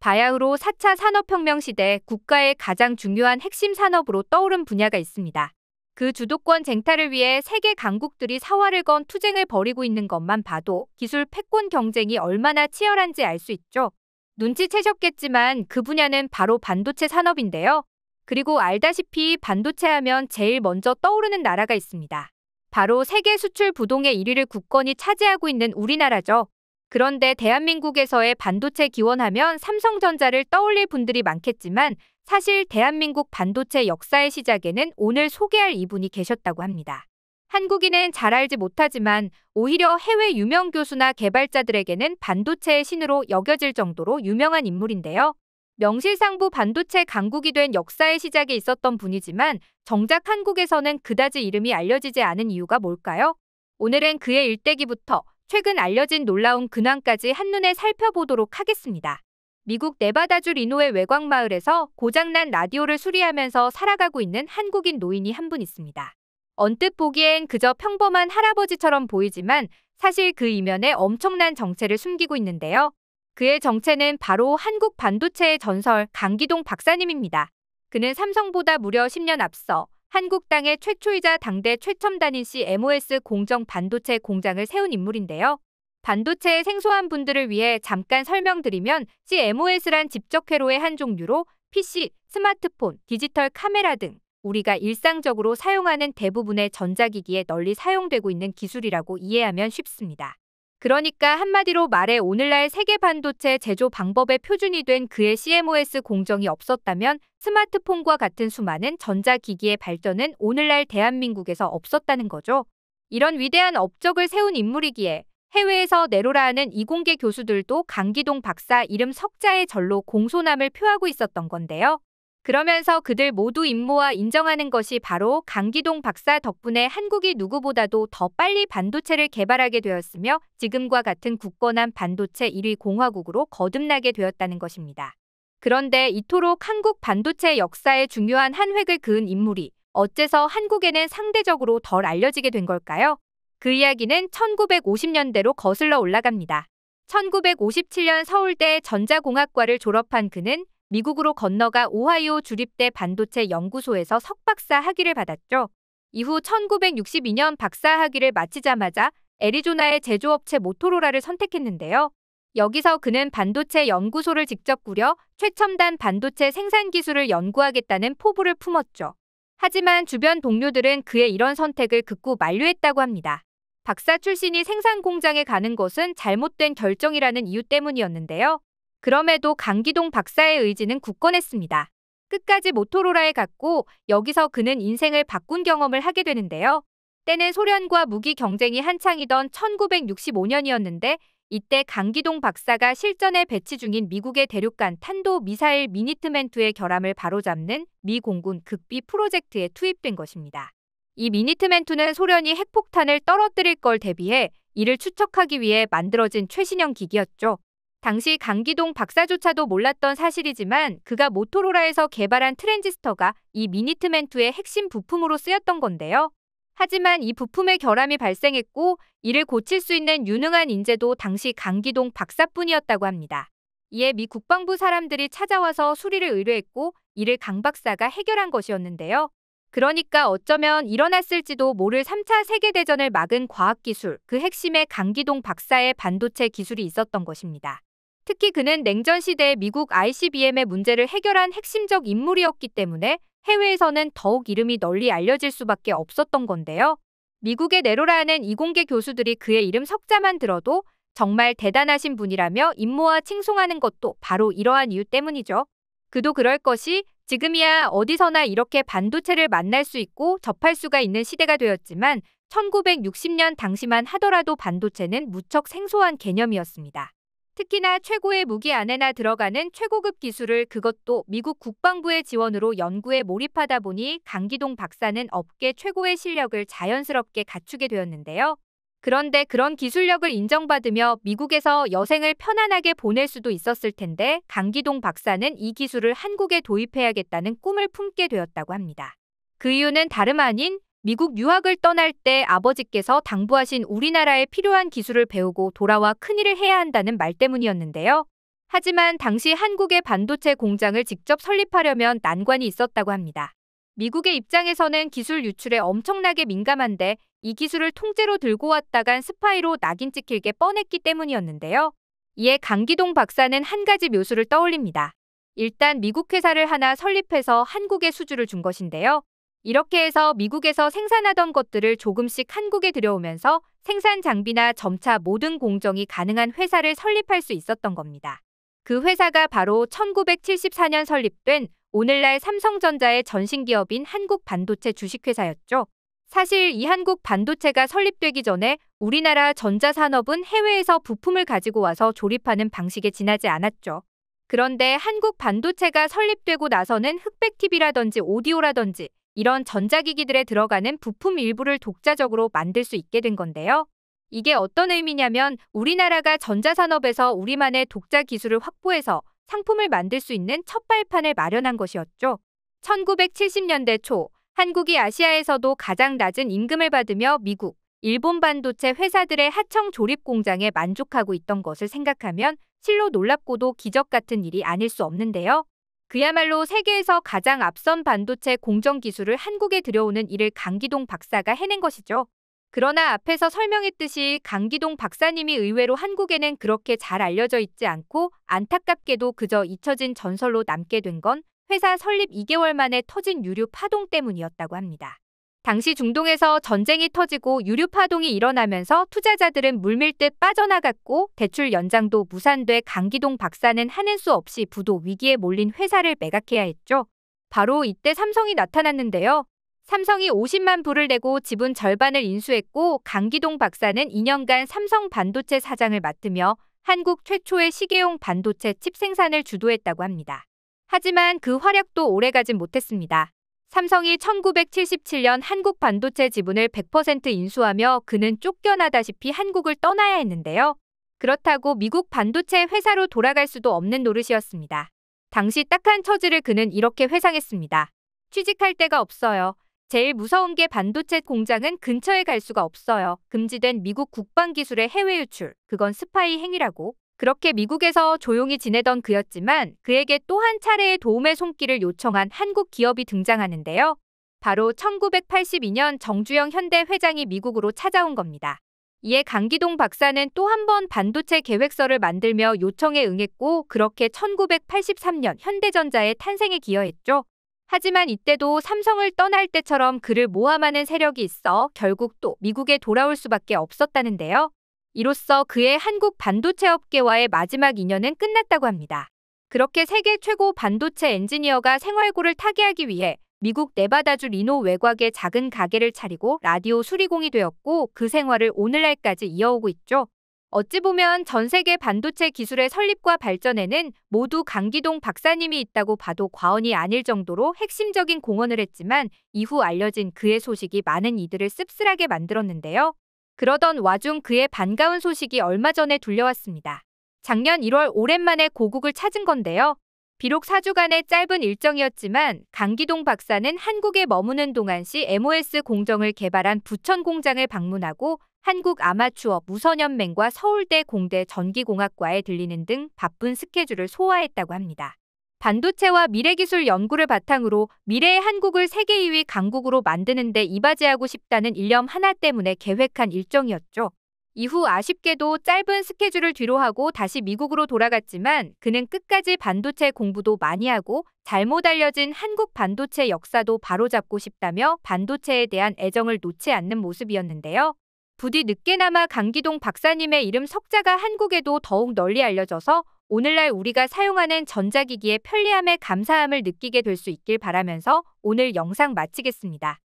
바야흐로 4차 산업혁명 시대 국가의 가장 중요한 핵심 산업으로 떠오른 분야가 있습니다. 그 주도권 쟁탈을 위해 세계 강국들이 사활을 건 투쟁을 벌이고 있는 것만 봐도 기술 패권 경쟁이 얼마나 치열한지 알 수 있죠. 눈치채셨겠지만 그 분야는 바로 반도체 산업인데요. 그리고 알다시피 반도체 하면 제일 먼저 떠오르는 나라가 있습니다. 바로 세계 수출 부동의 1위를 굳건히 차지하고 있는 우리나라죠. 그런데 대한민국에서의 반도체 기원하면 삼성전자를 떠올릴 분들이 많겠지만 사실 대한민국 반도체 역사의 시작에는 오늘 소개할 이분이 계셨다고 합니다. 한국인은 잘 알지 못하지만 오히려 해외 유명 교수나 개발자들에게는 반도체의 신으로 여겨질 정도로 유명한 인물인데요. 명실상부 반도체 강국이 된 역사의 시작에 있었던 분이지만 정작 한국에서는 그다지 이름이 알려지지 않은 이유가 뭘까요? 오늘은 그의 일대기부터 최근 알려진 놀라운 근황까지 한눈에 살펴보도록 하겠습니다. 미국 네바다주 리노의 외곽 마을에서 고장난 라디오를 수리하면서 살아가고 있는 한국인 노인이 한 분 있습니다. 언뜻 보기엔 그저 평범한 할아버지처럼 보이지만 사실 그 이면에 엄청난 정체를 숨기고 있는데요. 그의 정체는 바로 한국 반도체의 전설 강기동 박사님입니다. 그는 삼성보다 무려 10년 앞서 한국당의 최초이자 당대 최첨단인 CMOS 공정 반도체 공장을 세운 인물인데요. 반도체의 생소한 분들을 위해 잠깐 설명드리면 CMOS란 집적회로의 한 종류로 PC, 스마트폰, 디지털 카메라 등 우리가 일상적으로 사용하는 대부분의 전자기기에 널리 사용되고 있는 기술이라고 이해하면 쉽습니다. 그러니까 한마디로 말해 오늘날 세계 반도체 제조 방법의 표준이 된 그의 CMOS 공정이 없었다면 스마트폰과 같은 수많은 전자기기의 발전은 오늘날 대한민국에서 없었다는 거죠. 이런 위대한 업적을 세운 인물이기에 해외에서 내로라 하는 이공계 교수들도 강기동 박사 이름 석자의 절로 공손함을 표하고 있었던 건데요. 그러면서 그들 모두 임모와 인정하는 것이 바로 강기동 박사 덕분에 한국이 누구보다도 더 빨리 반도체를 개발하게 되었으며 지금과 같은 굳건한 반도체 1위 공화국으로 거듭나게 되었다는 것입니다. 그런데 이토록 한국 반도체 역사에 중요한 한 획을 그은 인물이 어째서 한국에는 상대적으로 덜 알려지게 된 걸까요? 그 이야기는 1950년대로 거슬러 올라갑니다. 1957년 서울대 전자공학과를 졸업한 그는 미국으로 건너가 오하이오 주립대 반도체 연구소에서 석박사 학위를 받았죠. 이후 1962년 박사 학위를 마치자마자 애리조나의 제조업체 모토로라를 선택했는데요. 여기서 그는 반도체 연구소를 직접 꾸려 최첨단 반도체 생산 기술을 연구하겠다는 포부를 품었죠. 하지만 주변 동료들은 그의 이런 선택을 극구 만류했다고 합니다. 박사 출신이 생산 공장에 가는 것은 잘못된 결정이라는 이유 때문이었는데요. 그럼에도 강기동 박사의 의지는 굳건했습니다. 끝까지 모토로라에 갔고 여기서 그는 인생을 바꾼 경험을 하게 되는데요. 때는 소련과 무기 경쟁이 한창이던 1965년이었는데 이때 강기동 박사가 실전에 배치 중인 미국의 대륙간 탄도 미사일 미니트맨2의 결함을 바로잡는 미 공군 극비 프로젝트에 투입된 것입니다. 이 미니트맨2는 소련이 핵폭탄을 떨어뜨릴 걸 대비해 이를 추적하기 위해 만들어진 최신형 기기였죠. 당시 강기동 박사조차도 몰랐던 사실이지만 그가 모토로라에서 개발한 트랜지스터가 이 미니트맨2의 핵심 부품으로 쓰였던 건데요. 하지만 이 부품의 결함이 발생했고 이를 고칠 수 있는 유능한 인재도 당시 강기동 박사뿐이었다고 합니다. 이에 미 국방부 사람들이 찾아와서 수리를 의뢰했고 이를 강 박사가 해결한 것이었는데요. 그러니까 어쩌면 일어났을지도 모를 3차 세계대전을 막은 과학기술, 그 핵심에 강기동 박사의 반도체 기술이 있었던 것입니다. 특히 그는 냉전 시대의 미국 ICBM의 문제를 해결한 핵심적 인물이었기 때문에 해외에서는 더욱 이름이 널리 알려질 수밖에 없었던 건데요. 미국의 네로라는 이공계 교수들이 그의 이름 석자만 들어도 정말 대단하신 분이라며 임모와 칭송하는 것도 바로 이러한 이유 때문이죠. 그도 그럴 것이 지금이야 어디서나 이렇게 반도체를 만날 수 있고 접할 수가 있는 시대가 되었지만 1960년 당시만 하더라도 반도체는 무척 생소한 개념이었습니다. 특히나 최고의 무기 안에나 들어가는 최고급 기술을 그것도 미국 국방부의 지원으로 연구에 몰입하다 보니 강기동 박사는 업계 최고의 실력을 자연스럽게 갖추게 되었는데요. 그런데 그런 기술력을 인정받으며 미국에서 여생을 편안하게 보낼 수도 있었을 텐데 강기동 박사는 이 기술을 한국에 도입해야겠다는 꿈을 품게 되었다고 합니다. 그 이유는 다름 아닌 미국 유학을 떠날 때 아버지께서 당부하신 우리나라에 필요한 기술을 배우고 돌아와 큰일을 해야 한다는 말 때문이었는데요. 하지만 당시 한국의 반도체 공장을 직접 설립하려면 난관이 있었다고 합니다. 미국의 입장에서는 기술 유출에 엄청나게 민감한데 이 기술을 통째로 들고 왔다간 스파이로 낙인 찍힐게 뻔했기 때문이었는데요. 이에 강기동 박사는 한 가지 묘수를 떠올립니다. 일단 미국 회사를 하나 설립해서 한국에 수주를 준 것인데요. 이렇게 해서 미국에서 생산하던 것들을 조금씩 한국에 들여오면서 생산 장비나 점차 모든 공정이 가능한 회사를 설립할 수 있었던 겁니다. 그 회사가 바로 1974년 설립된 오늘날 삼성전자의 전신기업인 한국반도체 주식회사였죠. 사실 이 한국 반도체가 설립되기 전에 우리나라 전자산업은 해외에서 부품을 가지고 와서 조립하는 방식에 지나지 않았죠. 그런데 한국 반도체가 설립되고 나서는 흑백TV라든지 오디오라든지 이런 전자기기들에 들어가는 부품 일부를 독자적으로 만들 수 있게 된 건데요. 이게 어떤 의미냐면 우리나라가 전자산업에서 우리만의 독자 기술을 확보해서 상품을 만들 수 있는 첫 발판을 마련한 것이었죠. 1970년대 초 한국이 아시아에서도 가장 낮은 임금을 받으며 미국, 일본 반도체 회사들의 하청 조립 공장에 만족하고 있던 것을 생각하면 실로 놀랍고도 기적 같은 일이 아닐 수 없는데요. 그야말로 세계에서 가장 앞선 반도체 공정 기술을 한국에 들여오는 일을 강기동 박사가 해낸 것이죠. 그러나 앞에서 설명했듯이 강기동 박사님이 의외로 한국에는 그렇게 잘 알려져 있지 않고 안타깝게도 그저 잊혀진 전설로 남게 된 건 회사 설립 2개월 만에 터진 유류 파동 때문이었다고 합니다. 당시 중동에서 전쟁이 터지고 유류 파동이 일어나면서 투자자들은 물밀듯 빠져나갔고 대출 연장도 무산돼 강기동 박사는 하는 수 없이 부도 위기에 몰린 회사를 매각해야 했죠. 바로 이때 삼성이 나타났는데요. 삼성이 50만 불을 내고 지분 절반을 인수했고 강기동 박사는 2년간 삼성 반도체 사장을 맡으며 한국 최초의 시계용 반도체 칩 생산을 주도했다고 합니다. 하지만 그 활약도 오래가진 못했습니다. 삼성이 1977년 한국 반도체 지분을 100% 인수하며 그는 쫓겨나다시피 한국을 떠나야 했는데요. 그렇다고 미국 반도체 회사로 돌아갈 수도 없는 노릇이었습니다. 당시 딱한 처지를 그는 이렇게 회상했습니다. 취직할 데가 없어요. 제일 무서운 게 반도체 공장은 근처에 갈 수가 없어요. 금지된 미국 국방 기술의 해외 유출. 그건 스파이 행위라고. 그렇게 미국에서 조용히 지내던 그였지만 그에게 또 한 차례의 도움의 손길을 요청한 한국 기업이 등장하는데요. 바로 1982년 정주영 현대 회장이 미국으로 찾아온 겁니다. 이에 강기동 박사는 또 한 번 반도체 계획서를 만들며 요청에 응했고 그렇게 1983년 현대전자의 탄생에 기여했죠. 하지만 이때도 삼성을 떠날 때처럼 그를 모함하는 세력이 있어 결국 또 미국에 돌아올 수밖에 없었다는데요. 이로써 그의 한국 반도체 업계와의 마지막 인연은 끝났다고 합니다. 그렇게 세계 최고 반도체 엔지니어가 생활고를 타개하기 위해 미국 네바다주 리노 외곽에 작은 가게를 차리고 라디오 수리공이 되었고 그 생활을 오늘날까지 이어오고 있죠. 어찌 보면 전 세계 반도체 기술의 설립과 발전에는 모두 강기동 박사님이 있다고 봐도 과언이 아닐 정도로 핵심적인 공헌을 했지만 이후 알려진 그의 소식이 많은 이들을 씁쓸하게 만들었는데요. 그러던 와중 그의 반가운 소식이 얼마 전에 들려왔습니다. 작년 1월 오랜만에 고국을 찾은 건데요. 비록 4주간의 짧은 일정이었지만 강기동 박사는 한국에 머무는 동안시 MOS 공정을 개발한 부천 공장을 방문하고 한국 아마추어 무선연맹과 서울대 공대 전기공학과에 들리는 등 바쁜 스케줄을 소화했다고 합니다. 반도체와 미래기술 연구를 바탕으로 미래의 한국을 세계 2위 강국으로 만드는 데 이바지하고 싶다는 일념 하나 때문에 계획한 일정이었죠. 이후 아쉽게도 짧은 스케줄을 뒤로하고 다시 미국으로 돌아갔지만 그는 끝까지 반도체 공부도 많이 하고 잘못 알려진 한국 반도체 역사도 바로잡고 싶다며 반도체에 대한 애정을 놓지 않는 모습이었는데요. 부디 늦게나마 강기동 박사님의 이름 석자가 한국에도 더욱 널리 알려져서 오늘날 우리가 사용하는 전자기기의 편리함에 감사함을 느끼게 될 수 있길 바라면서 오늘 영상 마치겠습니다.